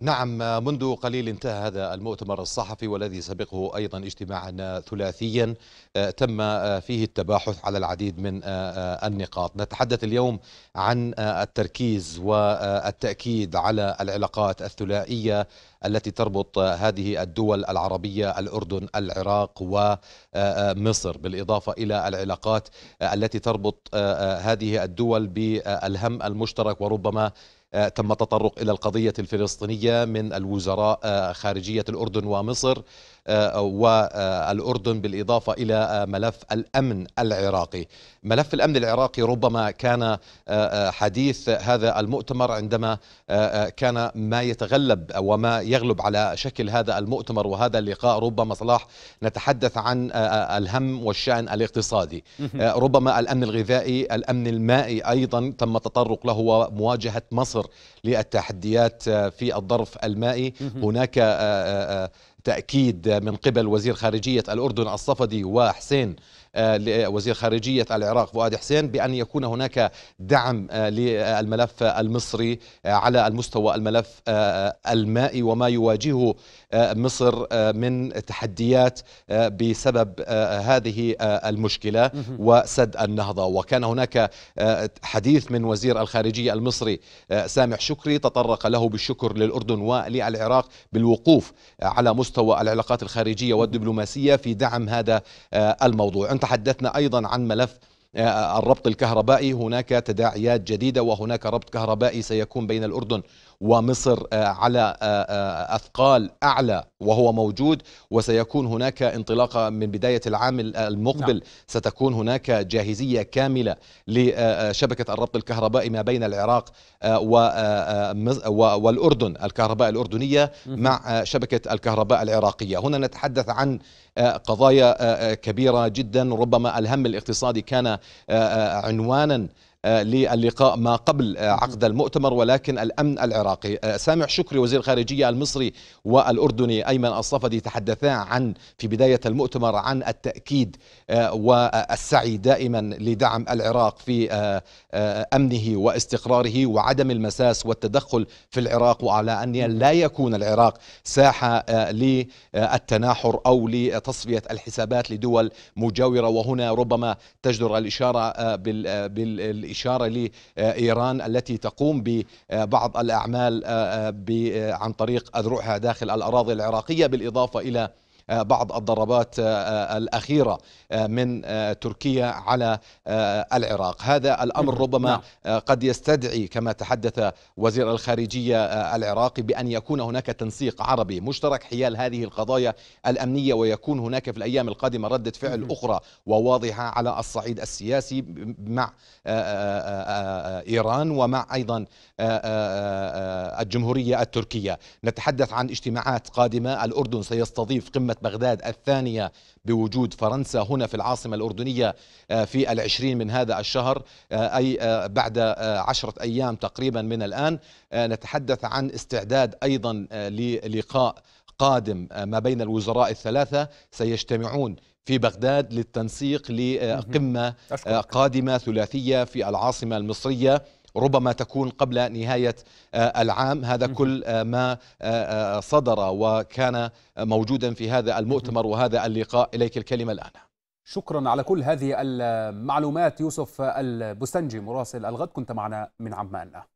نعم منذ قليل انتهى هذا المؤتمر الصحفي والذي سبقه أيضا اجتماعا ثلاثيا آه، تم آه، فيه التباحث على العديد من آه، النقاط نتحدث اليوم عن التركيز والتأكيد على العلاقات الثنائية التي تربط هذه الدول العربية الأردن العراق ومصر بالإضافة إلى العلاقات التي تربط هذه الدول بالهم المشترك وربما آه، تم التطرق إلى القضية الفلسطينية من الوزراء آه، خارجية الأردن ومصر آه، والأردن آه، بالإضافة إلى آه، ملف الأمن العراقي ملف الأمن العراقي ربما كان حديث هذا المؤتمر عندما كان ما يتغلب وما يغلب على شكل هذا المؤتمر وهذا اللقاء ربما صلاح نتحدث عن الهم والشأن الاقتصادي ربما الأمن الغذائي الأمن المائي أيضا تم التطرق له ومواجهة مصر للتحديات في الظرف المائي هناك تأكيد من قبل وزير خارجية الأردن الصفدي وحسين آه، لوزير خارجية العراق فؤاد حسين بأن يكون هناك دعم آه، للملف المصري آه، على المستوى الملف المائي وما يواجهه مصر من تحديات بسبب هذه المشكلة وسد النهضة وكان هناك حديث من وزير الخارجية المصري سامح شكري تطرق له بالشكر للأردن وللعراق بالوقوف على مستوى العلاقات الخارجية والدبلوماسية في دعم هذا الموضوع تحدثنا أيضا عن ملف آه، آه، الربط الكهربائي هناك تداعيات جديدة وهناك ربط كهربائي سيكون بين الأردن ومصر آه، على آه، آه، أثقال أعلى وهو موجود وسيكون هناك انطلاقة من بداية العام المقبل نعم. ستكون هناك جاهزية كاملة لشبكة الربط الكهربائي ما بين العراق والأردن الكهرباء الأردنية مع شبكة الكهرباء العراقية هنا نتحدث عن قضايا كبيرة جدا ربما الهم الاقتصادي كان عنوانا آه، للقاء ما قبل آه، عقد المؤتمر ولكن الأمن العراقي آه، سامع شكري وزير الخارجية المصري والأردني أيمن الصفدي تحدثا عن في بداية المؤتمر عن التأكيد والسعي دائما لدعم العراق في أمنه واستقراره وعدم المساس والتدخل في العراق وعلى أن لا يكون العراق ساحة للتناحر أو لتصفية الحسابات لدول مجاورة وهنا ربما تجدر الإشارة بال الإشارة لإيران آه، التي تقوم ببعض الأعمال آه، آه، عن طريق أذرعها داخل الأراضي العراقية بالإضافة إلى آه، بعض الضربات آه، آه، الأخيرة من تركيا على العراق هذا الأمر نعم. ربما نعم. قد يستدعي كما تحدث وزير الخارجية العراقي بأن يكون هناك تنسيق عربي مشترك حيال هذه القضايا الأمنية ويكون هناك في الأيام القادمة ردة فعل أخرى وواضحة على الصعيد السياسي مع إيران ومع أيضا الجمهورية التركية نتحدث عن اجتماعات قادمة الأردن سيستضيف قمة عاصمه بغداد الثانية بوجود فرنسا هنا في العاصمة الأردنية آه، في العشرين من هذا الشهر آه، أي آه، بعد عشرة أيام تقريبا من الآن نتحدث عن استعداد أيضا للقاء قادم ما بين الوزراء الثلاثة سيجتمعون في بغداد للتنسيق لقمة قادمة ثلاثية في العاصمة المصرية ربما تكون قبل نهاية آه، العام هذا كل آه، ما آه، صدر وكان موجودا في هذا المؤتمر وهذا اللقاء إليك الكلمة الآن شكرا على كل هذه المعلومات يوسف البستنجي مراسل الغد كنت معنا من عمان